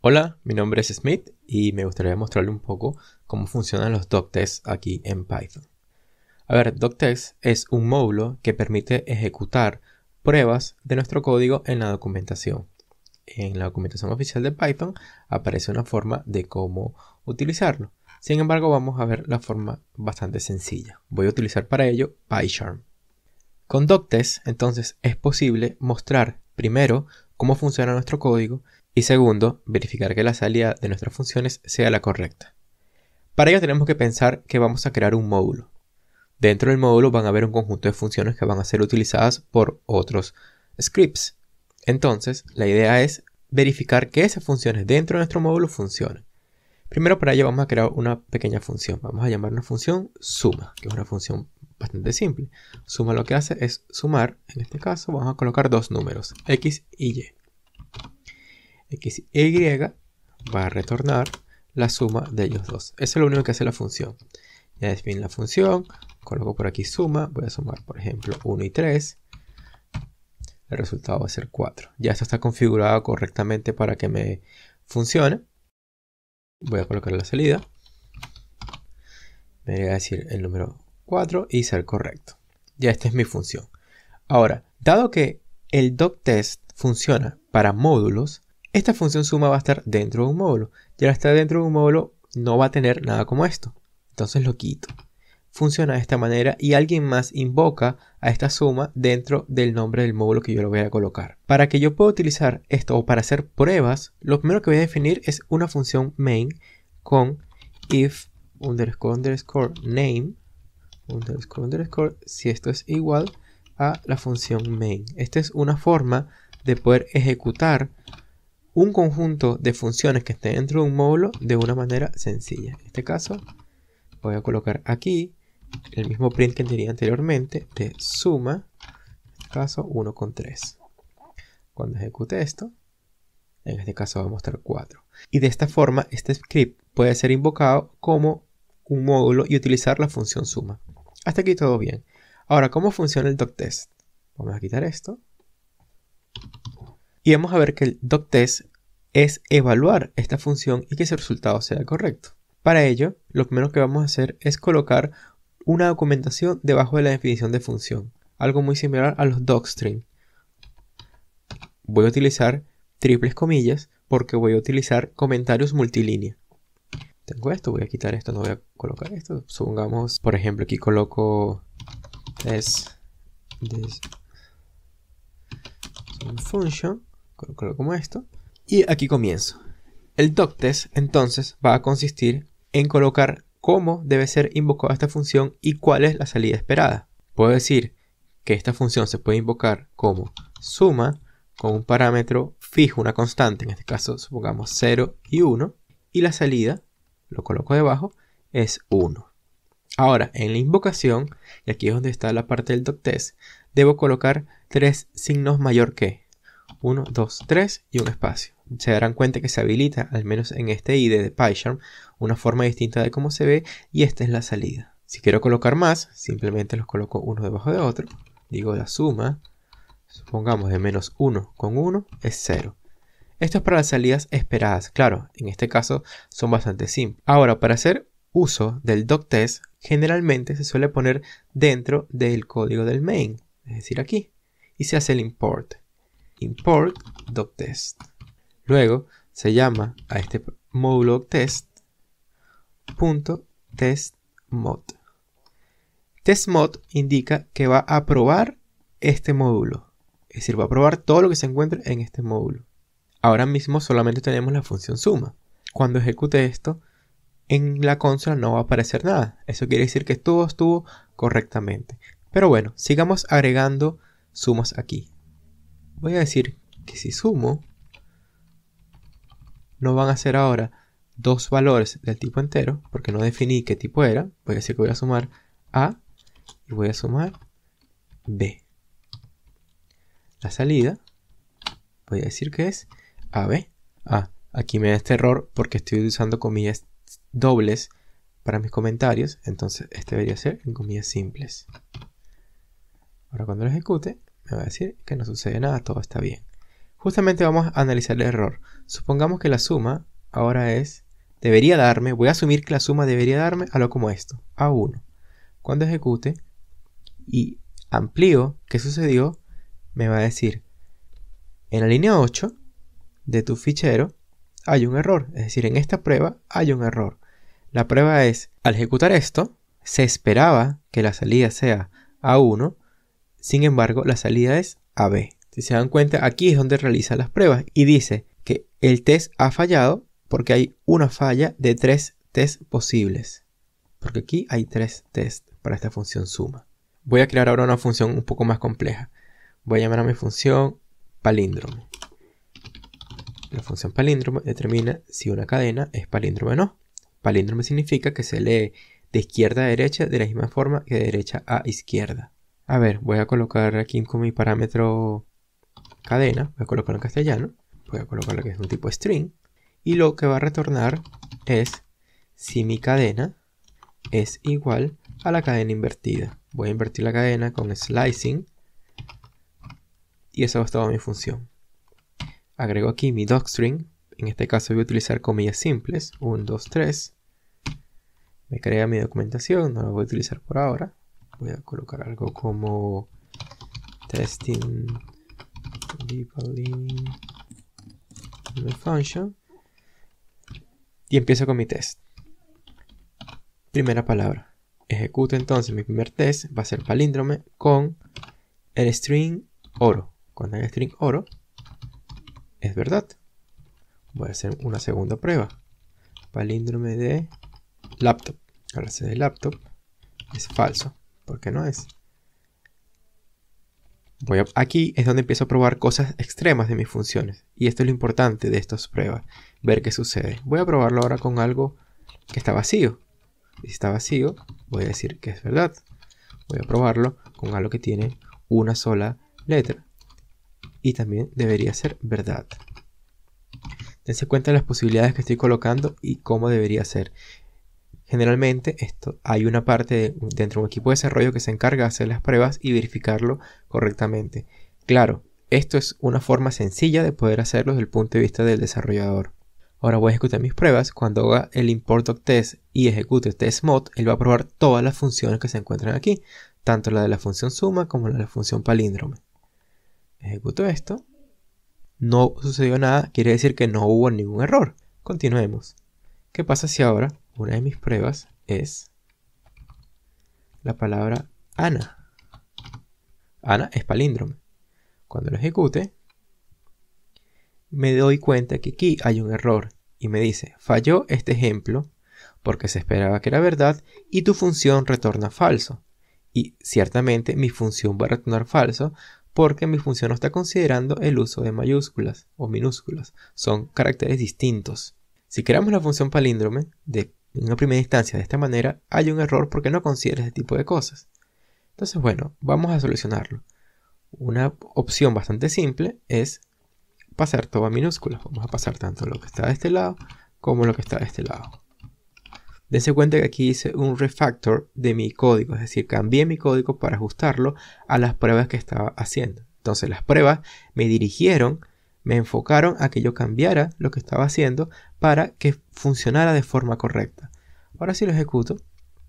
Hola, mi nombre es Smith y me gustaría mostrarle un poco cómo funcionan los DocTests aquí en Python. A ver, DocTests es un módulo que permite ejecutar pruebas de nuestro código en la documentación. En la documentación oficial de Python aparece una forma de cómo utilizarlo. Sin embargo, vamos a ver la forma bastante sencilla. Voy a utilizar para ello PyCharm. Con DocTests, entonces, es posible mostrar primero cómo funciona nuestro código y segundo, verificar que la salida de nuestras funciones sea la correcta. Para ello tenemos que pensar que vamos a crear un módulo. Dentro del módulo van a haber un conjunto de funciones que van a ser utilizadas por otros scripts. Entonces, la idea es verificar que esas funciones dentro de nuestro módulo funcionen. Primero para ello vamos a crear una pequeña función. Vamos a llamar una función suma, que es una función bastante simple. Suma lo que hace es sumar, en este caso vamos a colocar dos números, x y y x y va a retornar la suma de ellos dos. Eso es lo único que hace la función. Ya define la función, coloco por aquí suma, voy a sumar por ejemplo 1 y 3. El resultado va a ser 4. Ya esto está configurado correctamente para que me funcione. Voy a colocar la salida. Me voy a decir el número 4 y ser correcto. Ya esta es mi función. Ahora, dado que el doc test funciona para módulos, esta función suma va a estar dentro de un módulo. Ya al está dentro de un módulo no va a tener nada como esto. Entonces lo quito. Funciona de esta manera y alguien más invoca a esta suma dentro del nombre del módulo que yo lo voy a colocar. Para que yo pueda utilizar esto o para hacer pruebas, lo primero que voy a definir es una función main con if underscore underscore name underscore underscore si esto es igual a la función main. Esta es una forma de poder ejecutar un conjunto de funciones que esté dentro de un módulo de una manera sencilla. En este caso, voy a colocar aquí el mismo print que tenía anteriormente de suma, en este caso 3. Cuando ejecute esto, en este caso va a mostrar 4. Y de esta forma, este script puede ser invocado como un módulo y utilizar la función suma. Hasta aquí todo bien. Ahora, ¿cómo funciona el doctest? Vamos a quitar esto. Y vamos a ver que el doctest es evaluar esta función y que ese resultado sea correcto. Para ello, lo primero que vamos a hacer es colocar una documentación debajo de la definición de función, algo muy similar a los docstring. Voy a utilizar triples comillas porque voy a utilizar comentarios multilínea. Tengo esto, voy a quitar esto, no voy a colocar esto. Supongamos, por ejemplo, aquí coloco this function, coloco como esto. Y aquí comienzo. El doc test entonces va a consistir en colocar cómo debe ser invocada esta función y cuál es la salida esperada. Puedo decir que esta función se puede invocar como suma con un parámetro fijo, una constante, en este caso supongamos 0 y 1, y la salida, lo coloco debajo, es 1. Ahora, en la invocación, y aquí es donde está la parte del doc test, debo colocar tres signos mayor que. 1, 2, 3 y un espacio. Se darán cuenta que se habilita, al menos en este ID de PyCharm, una forma distinta de cómo se ve y esta es la salida. Si quiero colocar más, simplemente los coloco uno debajo de otro. Digo la suma, supongamos de menos 1 con 1 es 0. Esto es para las salidas esperadas, claro, en este caso son bastante simples. Ahora, para hacer uso del doctest, generalmente se suele poner dentro del código del main, es decir, aquí, y se hace el import import test Luego se llama a este módulo test testmod mod. Test mod indica que va a probar este módulo, es decir, va a probar todo lo que se encuentre en este módulo. Ahora mismo solamente tenemos la función suma. Cuando ejecute esto, en la consola no va a aparecer nada. Eso quiere decir que todo estuvo correctamente. Pero bueno, sigamos agregando sumas aquí voy a decir que si sumo, no van a ser ahora dos valores del tipo entero, porque no definí qué tipo era. Voy a decir que voy a sumar A y voy a sumar B. La salida, voy a decir que es AB. Ah, aquí me da este error porque estoy usando comillas dobles para mis comentarios, entonces este debería ser en comillas simples. Ahora cuando lo ejecute, me va a decir que no sucede nada, todo está bien. Justamente vamos a analizar el error. Supongamos que la suma ahora es, debería darme, voy a asumir que la suma debería darme algo como esto, A1. Cuando ejecute y amplío qué sucedió, me va a decir, en la línea 8 de tu fichero hay un error, es decir, en esta prueba hay un error. La prueba es, al ejecutar esto, se esperaba que la salida sea A1, sin embargo, la salida es AB. Si se dan cuenta, aquí es donde realiza las pruebas y dice que el test ha fallado porque hay una falla de tres test posibles. Porque aquí hay tres test para esta función suma. Voy a crear ahora una función un poco más compleja. Voy a llamar a mi función palíndromo. La función palíndromo determina si una cadena es palíndromo o no. Palíndromo significa que se lee de izquierda a derecha de la misma forma que de derecha a izquierda. A ver, voy a colocar aquí con mi parámetro cadena, voy a colocarlo en castellano, voy a colocarlo que es un tipo string, y lo que va a retornar es si mi cadena es igual a la cadena invertida. Voy a invertir la cadena con slicing, y eso es toda mi función. Agrego aquí mi docstring, en este caso voy a utilizar comillas simples, 1, 2, 3, me crea mi documentación, no la voy a utilizar por ahora voy a colocar algo como testing function y empiezo con mi test. Primera palabra. Ejecuto entonces mi primer test, va a ser palíndrome con el string oro. Cuando el string oro es verdad. Voy a hacer una segunda prueba. Palíndrome de laptop. Ahora de laptop es falso porque no es. Voy aquí es donde empiezo a probar cosas extremas de mis funciones. Y esto es lo importante de estas pruebas. Ver qué sucede. Voy a probarlo ahora con algo que está vacío. Y si está vacío, voy a decir que es verdad. Voy a probarlo con algo que tiene una sola letra. Y también debería ser verdad. Dense cuenta de las posibilidades que estoy colocando y cómo debería ser. Generalmente esto, hay una parte dentro de un equipo de desarrollo que se encarga de hacer las pruebas y verificarlo correctamente. Claro, esto es una forma sencilla de poder hacerlo desde el punto de vista del desarrollador. Ahora voy a ejecutar mis pruebas. Cuando haga el import test y ejecute test mod, él va a probar todas las funciones que se encuentran aquí, tanto la de la función suma como la de la función palíndrome. Ejecuto esto. No sucedió nada, quiere decir que no hubo ningún error. Continuemos. ¿Qué pasa si ahora una de mis pruebas es la palabra Ana. Ana es palíndrome. Cuando lo ejecute, me doy cuenta que aquí hay un error y me dice, falló este ejemplo porque se esperaba que era verdad y tu función retorna falso. Y ciertamente mi función va a retornar falso porque mi función no está considerando el uso de mayúsculas o minúsculas. Son caracteres distintos. Si creamos la función palíndrome de en una primera instancia de esta manera, hay un error porque no considera este tipo de cosas. Entonces, bueno, vamos a solucionarlo. Una opción bastante simple es pasar todo a minúsculas. Vamos a pasar tanto lo que está de este lado como lo que está de este lado. Dense cuenta que aquí hice un refactor de mi código, es decir, cambié mi código para ajustarlo a las pruebas que estaba haciendo. Entonces las pruebas me dirigieron me enfocaron a que yo cambiara lo que estaba haciendo para que funcionara de forma correcta. Ahora si lo ejecuto,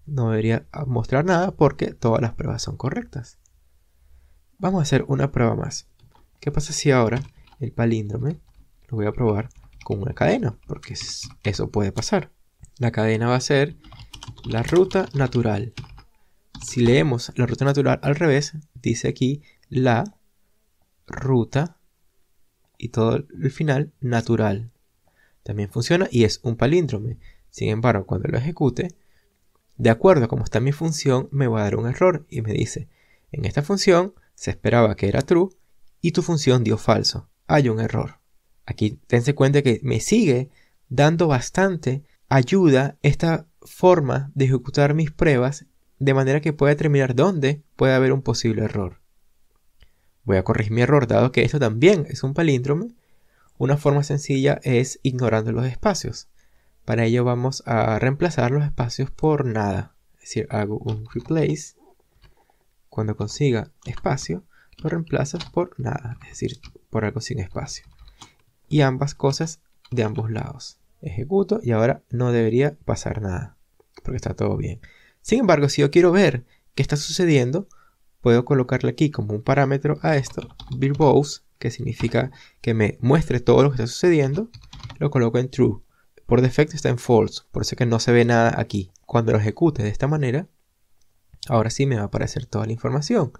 no debería mostrar nada porque todas las pruebas son correctas. Vamos a hacer una prueba más. ¿Qué pasa si ahora el palíndrome lo voy a probar con una cadena? Porque eso puede pasar. La cadena va a ser la ruta natural. Si leemos la ruta natural al revés, dice aquí la ruta y todo el final natural. También funciona y es un palíndrome. Sin embargo, cuando lo ejecute, de acuerdo a cómo está mi función, me va a dar un error y me dice, en esta función se esperaba que era true y tu función dio falso. Hay un error. Aquí tense cuenta que me sigue dando bastante ayuda esta forma de ejecutar mis pruebas de manera que pueda determinar dónde puede haber un posible error. Voy a corregir mi error, dado que esto también es un palíndrome Una forma sencilla es ignorando los espacios. Para ello vamos a reemplazar los espacios por nada. Es decir, hago un replace. Cuando consiga espacio, lo reemplazas por nada. Es decir, por algo sin espacio. Y ambas cosas de ambos lados. Ejecuto y ahora no debería pasar nada. Porque está todo bien. Sin embargo, si yo quiero ver qué está sucediendo, puedo colocarle aquí como un parámetro a esto, verbose, que significa que me muestre todo lo que está sucediendo, lo coloco en true. Por defecto está en false, por eso que no se ve nada aquí. Cuando lo ejecute de esta manera, ahora sí me va a aparecer toda la información,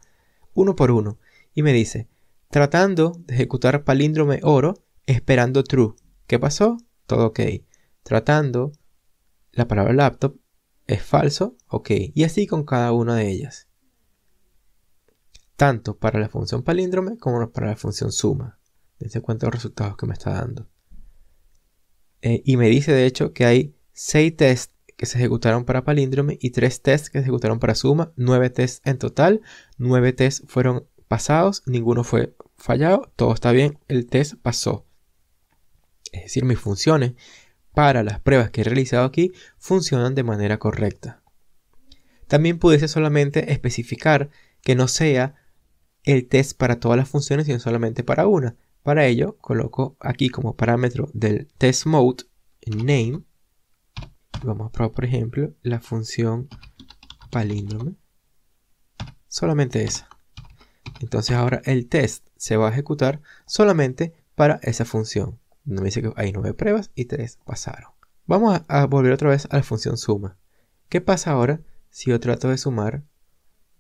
uno por uno, y me dice, tratando de ejecutar palíndrome oro, esperando true. ¿Qué pasó? Todo ok. Tratando, la palabra laptop es falso, ok. Y así con cada una de ellas tanto para la función palíndrome como para la función suma. Dense cuenta los resultados que me está dando. Eh, y me dice de hecho que hay 6 tests que se ejecutaron para palíndrome y 3 tests que se ejecutaron para suma, 9 tests en total, 9 tests fueron pasados, ninguno fue fallado, todo está bien, el test pasó. Es decir, mis funciones para las pruebas que he realizado aquí funcionan de manera correcta. También pudiese solamente especificar que no sea el test para todas las funciones, y no solamente para una. Para ello, coloco aquí como parámetro del test mode name. Vamos a probar, por ejemplo, la función palíndrome. Solamente esa. Entonces ahora el test se va a ejecutar solamente para esa función. No me dice que hay nueve pruebas y tres pasaron. Vamos a volver otra vez a la función suma. ¿Qué pasa ahora si yo trato de sumar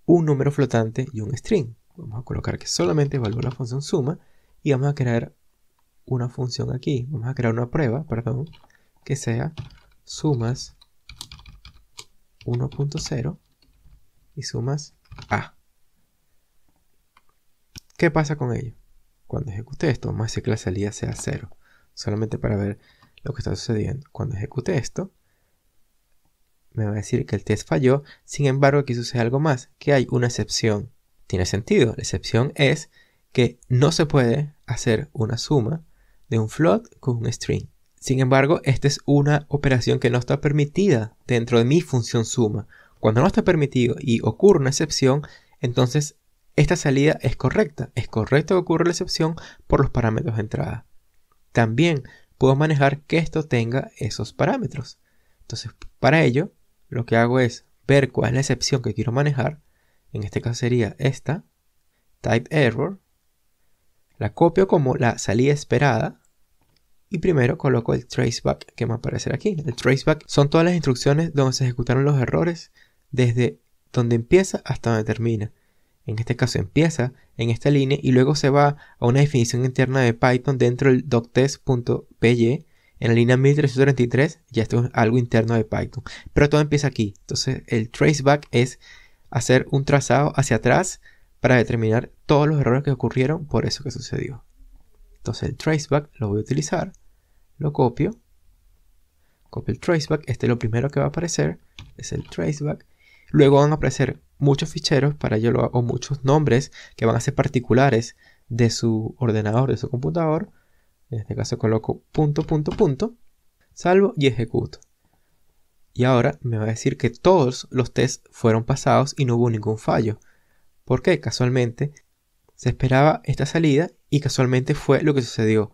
un número flotante y un string? Vamos a colocar que solamente evalúa la función suma y vamos a crear una función aquí. Vamos a crear una prueba, perdón, que sea sumas 1.0 y sumas A. ¿Qué pasa con ello? Cuando ejecute esto, vamos a hacer que la salida sea 0, solamente para ver lo que está sucediendo. Cuando ejecute esto, me va a decir que el test falló, sin embargo aquí sucede algo más, que hay una excepción tiene sentido. La excepción es que no se puede hacer una suma de un float con un string. Sin embargo, esta es una operación que no está permitida dentro de mi función suma. Cuando no está permitido y ocurre una excepción, entonces esta salida es correcta. Es correcto que ocurra la excepción por los parámetros de entrada. También puedo manejar que esto tenga esos parámetros. Entonces, para ello, lo que hago es ver cuál es la excepción que quiero manejar en este caso sería esta, type error, la copio como la salida esperada y primero coloco el traceback que me aparecer aquí. El traceback son todas las instrucciones donde se ejecutaron los errores desde donde empieza hasta donde termina. En este caso empieza en esta línea y luego se va a una definición interna de Python dentro del doctest.py en la línea 1333, ya esto es algo interno de Python, pero todo empieza aquí. Entonces el traceback es hacer un trazado hacia atrás para determinar todos los errores que ocurrieron por eso que sucedió. Entonces el traceback lo voy a utilizar, lo copio, copio el traceback, este es lo primero que va a aparecer, es el traceback. Luego van a aparecer muchos ficheros para ello lo hago, muchos nombres que van a ser particulares de su ordenador, de su computador. En este caso coloco punto, punto, punto, salvo y ejecuto. Y ahora me va a decir que todos los tests fueron pasados y no hubo ningún fallo. Porque casualmente se esperaba esta salida y casualmente fue lo que sucedió.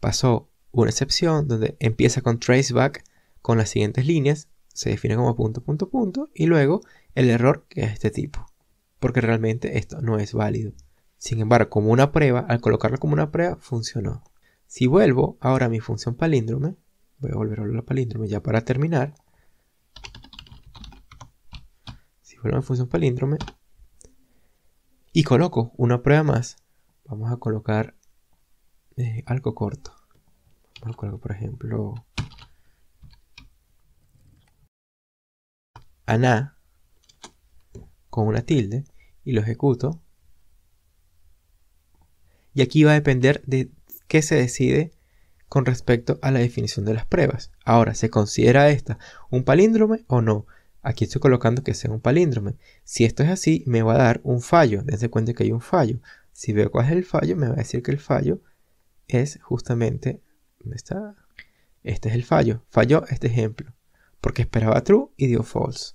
Pasó una excepción donde empieza con traceback con las siguientes líneas, se define como punto, punto, punto, y luego el error que es este tipo. Porque realmente esto no es válido. Sin embargo, como una prueba, al colocarlo como una prueba, funcionó. Si vuelvo ahora a mi función palíndrome, voy a volver a la palíndrome ya para terminar, en función palíndrome. Y coloco una prueba más. Vamos a colocar eh, algo corto. por ejemplo, ana con una tilde y lo ejecuto. Y aquí va a depender de qué se decide con respecto a la definición de las pruebas. Ahora, ¿se considera esta un palíndrome o no? Aquí estoy colocando que sea un palíndrome. Si esto es así, me va a dar un fallo. Dense cuenta que hay un fallo. Si veo cuál es el fallo, me va a decir que el fallo es justamente... ¿Dónde está? Este es el fallo. Falló este ejemplo. Porque esperaba true y dio false.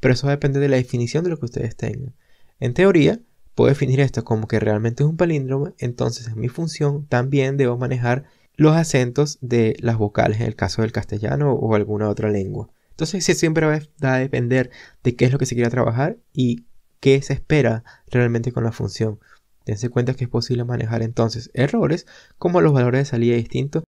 Pero eso depende de la definición de lo que ustedes tengan. En teoría, puedo definir esto como que realmente es un palíndromo, entonces en mi función también debo manejar los acentos de las vocales en el caso del castellano o alguna otra lengua. Entonces siempre va a depender de qué es lo que se quiera trabajar y qué se espera realmente con la función. Tense cuenta que es posible manejar entonces errores como los valores de salida distintos